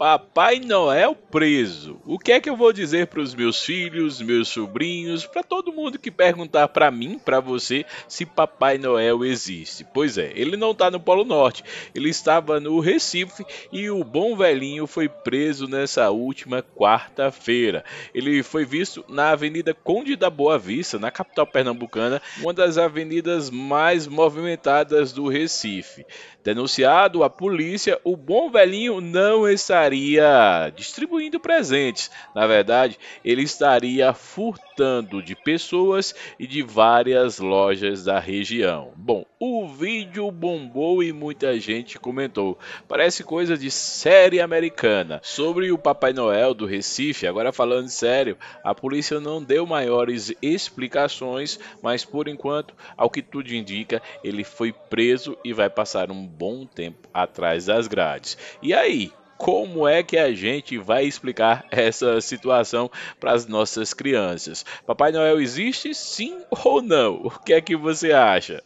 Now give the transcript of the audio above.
Papai Noel preso. O que é que eu vou dizer para os meus filhos, meus sobrinhos, para todo mundo que perguntar para mim, para você, se Papai Noel existe? Pois é, ele não está no Polo Norte, ele estava no Recife e o bom velhinho foi preso nessa última quarta-feira. Ele foi visto na Avenida Conde da Boa Vista, na capital pernambucana, uma das avenidas mais movimentadas do Recife. Denunciado à polícia, o bom velhinho não estaria estaria distribuindo presentes. Na verdade, ele estaria furtando de pessoas e de várias lojas da região. Bom, o vídeo bombou e muita gente comentou. Parece coisa de série americana. Sobre o Papai Noel do Recife, agora falando sério, a polícia não deu maiores explicações, mas por enquanto, ao que tudo indica, ele foi preso e vai passar um bom tempo atrás das grades. E aí, como é que a gente vai explicar essa situação para as nossas crianças? Papai Noel existe sim ou não? O que é que você acha?